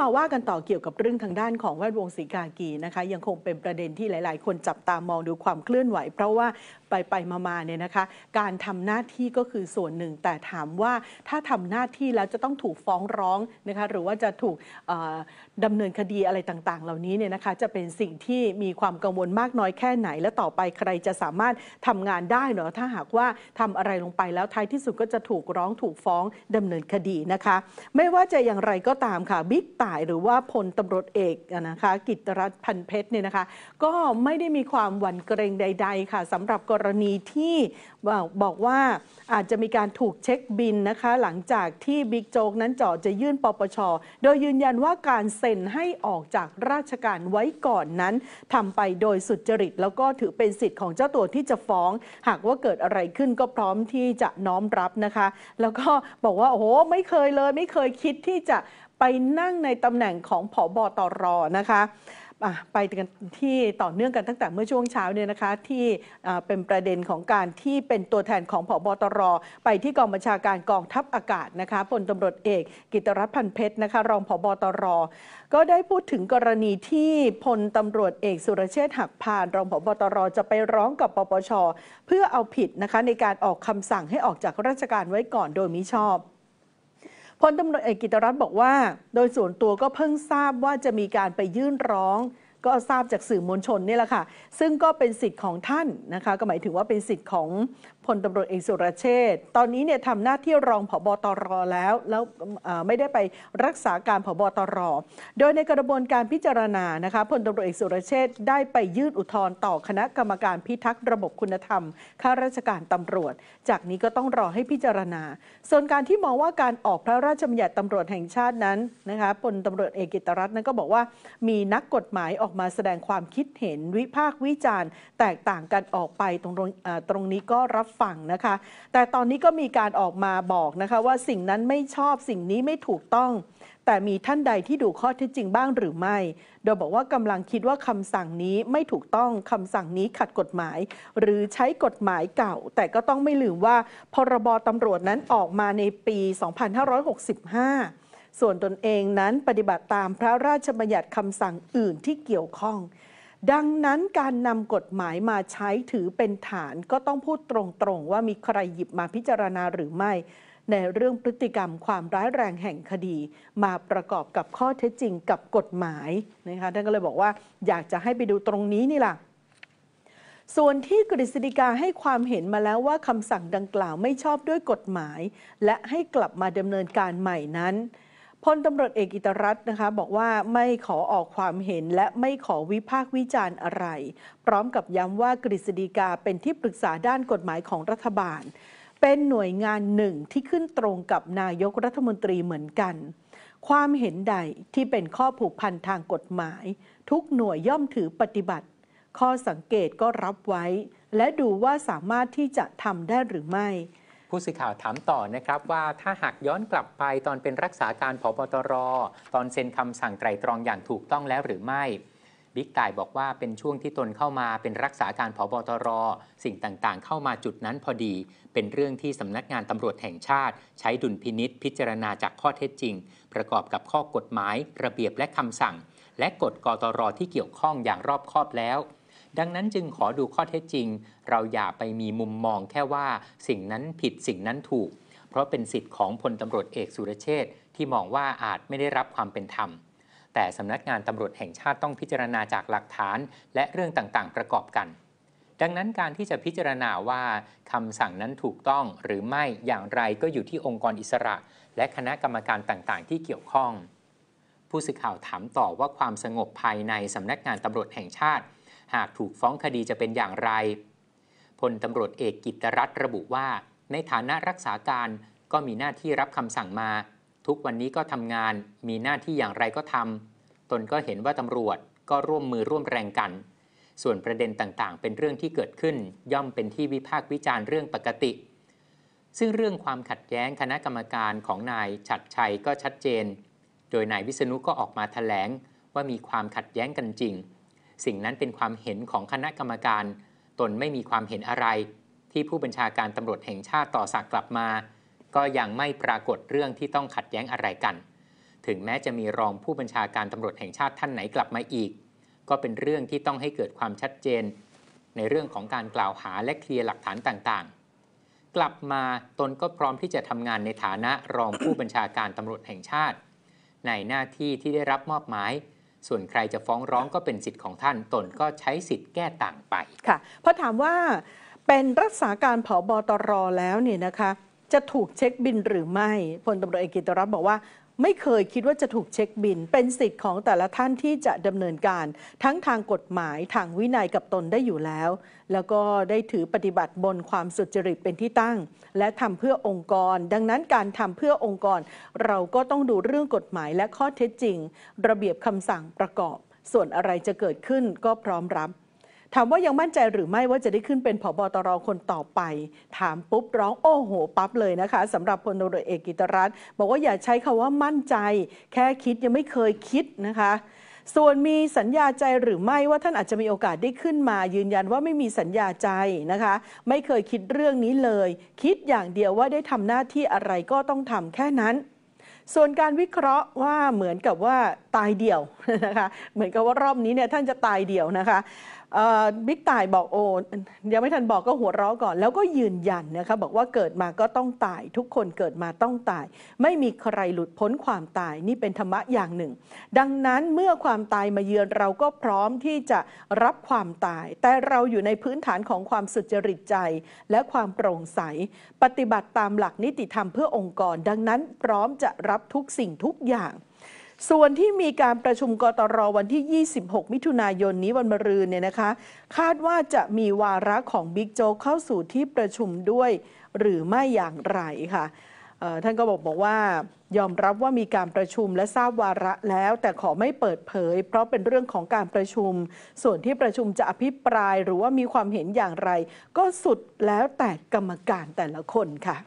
มาว่ากันต่อเกี่ยวกับเรื่องทางด้านของแวดวงสีกากีนะคะ ยังคงเป็นประเด็นที่หลาย ๆ คนจับตามองดูความเคลื่อนไหว เพราะว่าไปไปมาาเนี่ยนะคะ การทำหน้าที่ก็คือส่วนหนึ่ง แต่ถามว่าถ้าทำหน้าที่แล้วจะต้องถูกฟ้องร้องนะคะหรือว่าจะถูกดำเนินคดีอะไรต่าง ๆ เหล่านี้เนี่ยนะคะ จะเป็นสิ่งที่มีความกังวลมากน้อยแค่ไหน และต่อไปใครจะสามารถทำงานได้เนาะถ้าหากว่าทำอะไรลงไปแล้วท้ายที่สุดก็จะถูกร้องถูกฟ้องดำเนินคดีนะคะ ไม่ว่าจะอย่างไรก็ตามค่ะบิ๊กตาายหรือว่าพลตำรวจเอกนะคะ กิตรัตพันเพชรเนี่ยนะคะ ก็ไม่ได้มีความหวั่นเกรงใด ๆ ค่ะสำหรับกรณีที่บอกว่าอาจจะมีการถูกเช็คบินนะคะ หลังจากที่บิ๊กโจ๊กนั้นจ่อจะยื่นปปชโดยยืนยันว่าการเซ็นให้ออกจากราชการไว้ก่อนนั้นทำไปโดยสุจริต แล้วก็ถือเป็นสิทธิ์ของเจ้าตัวที่จะฟ้อง หากว่าเกิดอะไรขึ้นก็พร้อมที่จะน้อมรับนะคะ แล้วก็บอกว่าโอ้โหไม่เคยเลย ไม่เคยคิดที่จะไปนั่งในตำแหน่งของผอบอตอรอนะคะ ไปกันที่ต่อเนื่องกันตั้งแต่เมื่อช่วงเช้าเนี่ยนะคะที่เป็นประเด็นของการที่เป็นตัวแทนของผบตรไปที่กองบัญชาการกองทัพอากาศนะคะพลตำรวจเอกกิตรัตนพันเพชรนะคะรองผบตรก็ได้พูดถึงกรณีที่พลตำรวจเอกสุรเชษฐ์หักพานรองผบตรจะไปร้องกับปปชเพื่อเอาผิดนะคะในการออกคำสั่งให้ออกจากราชการไว้ก่อนโดยมิชอบพลตำรวจเอกกิตรัตน์บอกว่า โดยส่วนตัวก็เพิ่งทราบว่าจะมีการไปยื่นร้องก็ทราบจากสื่อมวลชนนี่แหละค่ะซึ่งก็เป็นสิทธิ์ของท่านนะคะก็หมายถึงว่าเป็นสิทธิ์ของพลตำรวจเอกสุรเชษตอนนี้เนี่ยทำหน้าที่รองผบตรแล้ว แล้วไม่ได้ไปรักษาการผบตรโดยในกระบวนการพิจารณานะคะพลตำรวจเอกสุรเชษได้ไปยื่นอุทธรณ์ต่อคณะกรรมการพิทักษ์ระบบคุณธรรมข้าราชการตำรวจ จากนี้ก็ต้องรอให้พิจารณา ส่วนการที่มองว่าการออกพระราชบัญญัติตำรวจแห่งชาตินั้นนะคะพลตำรวจเอกกิตรัตน์นั้นก็บอกว่ามีนักกฎหมายออกอกมาแสดงความคิดเห็นวิพากษ์วิจารณ์ แตกต่างกันออกไปตรงตรงนี้ก็รับฟังนะคะ แต่ตอนนี้ก็มีการออกมาบอกนะคะว่าสิ่งนั้นไม่ชอบสิ่งนี้ไม่ถูกต้อง แต่มีท่านใดที่ดูข้อเท็จจริงบ้างหรือไม่ โดยบอกว่ากำลังคิดว่าคำสั่งนี้ไม่ถูกต้องคำสั่งนี้ขัดกฎหมาย หรือใช้กฎหมายเก่า แต่ก็ต้องไม่ลืมว่าพรบตำรวจนั้นออกมาในปี 2565ส่วนตนเองนั้นปฏิบัติตามพระราชบัญญัติคำสั่งอื่นที่เกี่ยวข้อง ดังนั้นการนำกฎหมายมาใช้ถือเป็นฐานก็ต้องพูดตรงๆ ว่ามีใครหยิบมาพิจารณาหรือไม่ ในเรื่องพฤติกรรมความร้ายแรงแห่งคดี มาประกอบกับข้อเท็จจริงกับกฎหมาย นะคะ ท่านก็เลยบอกว่าอยากจะให้ไปดูตรงนี้นี่แหละส่วนที่กฤษฎิกาให้ความเห็นมาแล้วว่าคำสั่งดังกล่าวไม่ชอบด้วยกฎหมาย และให้กลับมาดำเนินการใหม่นั้นพลตำรวจเอกอิตรัตน์นะคะบอกว่าไม่ขอออกความเห็นและไม่ขอวิพากษ์วิจารณ์อะไร พร้อมกับย้ำว่ากฤษฎีกาเป็นที่ปรึกษาด้านกฎหมายของรัฐบาล เป็นหน่วยงานหนึ่งที่ขึ้นตรงกับนายกรัฐมนตรีเหมือนกัน ความเห็นใดที่เป็นข้อผูกพันทางกฎหมาย ทุกหน่วยย่อมถือปฏิบัติ ข้อสังเกตก็รับไว้ และดูว่าสามารถที่จะทำได้หรือไม่ผู้สื่อข่าวถามต่อนะครับว่าถ้าหากย้อนกลับไปตอนเป็นรักษาการผบตรตอนเซ็นคำสั่งไตรตรองอย่างถูกต้องแล้วหรือไม่บิ๊กต่ายบอกว่าเป็นช่วงที่ตนเข้ามาเป็นรักษาการผบตรสิ่งต่างๆ เข้ามาจุดนั้นพอดี เป็นเรื่องที่สำนักงานตำรวจแห่งชาติ ใช้ดุลพินิษพิจารณาจากข้อเท็จจริง ประกอบกับข้อกฎหมายระเบียบและคำสั่ง และกฎกตรที่เกี่ยวข้องอย่างรอบคอบแล้วดังนั้นจึงขอดูข้อเท็จจริง เราอย่าไปมีมุมมองแค่ว่าสิ่งนั้นผิดสิ่งนั้นถูก เพราะเป็นสิทธิ์ของพลตำรวจเอกสุรเชษที่มองว่าอาจไม่ได้รับความเป็นธรรม แต่สำนักงานตำรวจแห่งชาติต้องพิจารณาจากหลักฐานและเรื่องต่างๆ ประกอบกัน ดังนั้นการที่จะพิจารณาว่าคำสั่งนั้นถูกต้อง หรือไม่อย่างไรก็อยู่ที่องค์กรอิสระ และคณะกรรมการต่างๆ ที่เกี่ยวข้อง ผู้สื่อข่าวถามต่อว่าความสงบภายในสำนักงานตำรวจแห่งชาติหากถูกฟ้องคดีจะเป็นอย่างไรพลตำรวจเอกกิตรัตระบุว่า ในฐานะรักษาการก็มีหน้าที่รับคำสั่งมา ทุกวันนี้ก็ทำงานมีหน้าที่อย่างไรก็ทำตนก็เห็นว่าตำรวจก็ร่วมมือร่วมแรงกัน ส่วนประเด็นต่างๆเป็นเรื่องที่เกิดขึ้นย่อมเป็นที่วิพากษ์วิจารณ์เรื่องปกติ ซึ่งเรื่องความขัดแย้งคณะกรรมการของนายฉัดชัยก็ชัดเจน โดยนายวิษณุก็ออกมาแถลงว่ามีความขัดแย้งกันจริงสิ่งนั้นเป็นความเห็นของคณะกรรมการ ตนไม่มีความเห็นอะไร ที่ผู้บัญชาการตำรวจแห่งชาติต่อสักกลับมา ก็ยังไม่ปรากฏเรื่องที่ต้องขัดแย้งอะไรกัน ถึงแม้จะมีรองผู้บัญชาการตำรวจแห่งชาติท่านไหนกลับมาอีก ก็เป็นเรื่องที่ต้องให้เกิดความชัดเจน ในเรื่องของการกล่าวหาและเคลียร์หลักฐานต่างๆ กลับมาตนก็พร้อมที่จะทำงานในฐานะรองผู้บัญชาการตำรวจแห่งชาติ ในหน้าที่ที่ได้รับมอบหมายส่วนใครจะฟ้องร้องก็เป็นสิทธิ์ของท่านตนก็ใช้สิทธิ์แก้ต่างไป ค่ะ เพราะถามว่าเป็นรักษาการผอบอตรแล้วเนี่ยนะคะ จะถูกเช็คบินหรือไม่พลตำรวจเอกกิตรัตน์บอกว่าไม่เคยคิดว่าจะถูกเช็คบินเป็นสิทธิ์ของแต่ละท่านที่จะดำเนินการ ทั้งทางกฎหมายทางวินัยกับตนได้อยู่แล้ว แล้วก็ได้ถือปฏิบัติบนความสุจริตเป็นที่ตั้ง และทำเพื่อองค์กร ดังนั้นการทำเพื่อองค์กร เราก็ต้องดูเรื่องกฎหมายและข้อเท็จจริง ระเบียบคำสั่งประกอบ ส่วนอะไรจะเกิดขึ้นก็พร้อมรับถามว่ายังมั่นใจหรือไม่ว่าจะได้ขึ้นเป็นผบตรคนต่อไป ถามปุ๊บร้อง โอ้โหปั๊บเลยนะคะ สำหรับพลตรเอกกิตรัตน์บอกว่าอย่าใช้คำว่ามั่นใจ แค่คิดยังไม่เคยคิดนะคะ ส่วนมีสัญญาใจหรือไม่ว่าท่านอาจจะมีโอกาสได้ขึ้นมา ยืนยันว่าไม่มีสัญญาใจนะคะ ไม่เคยคิดเรื่องนี้เลย คิดอย่างเดียวว่าได้ทำหน้าที่อะไรก็ต้องทำแค่นั้น ส่วนการวิเคราะห์ว่าเหมือนกับว่าตายเดี่ยวนะคะเหมือนกับว่ารอบนี้เนี่ยท่านจะตายเดี่ยวนะคะบิ๊กต่ายบอกโอ้ยังไม่ทันบอกก็หัวเราะก่อน แล้วก็ยืนยันนะคะบอกว่าเกิดมาก็ต้องตาย ทุกคนเกิดมาต้องตาย ไม่มีใครหลุดพ้นความตายนี่เป็นธรรมะอย่างหนึ่ง ดังนั้นเมื่อความตายมาเยือนเราก็พร้อมที่จะรับความตาย แต่เราอยู่ในพื้นฐานของความสุจริตใจและความโปร่งใส ปฏิบัติตามหลักนิติธรรมเพื่อองค์กร ดังนั้นพร้อมจะรับทุกสิ่งทุกอย่างส่วนที่มีการประชุมกตรวันที่ 26 มิถุนายน นี้วันมะรืนเนี่ยนะคะ คาดว่าจะมีวาระของบิ๊กโจ๊กเข้าสู่ที่ประชุมด้วย หรือไม่อย่างไรค่ะท่านก็บอกบอกว่า ยอมรับว่ามีการประชุมและทราบวาระแล้ว แต่ขอไม่เปิดเผย เพราะเป็นเรื่องของการประชุม ส่วนที่ประชุมจะอภิปราย หรือว่ามีความเห็นอย่างไร ก็สุดแล้วแต่กรรมการแต่ละคนค่ะ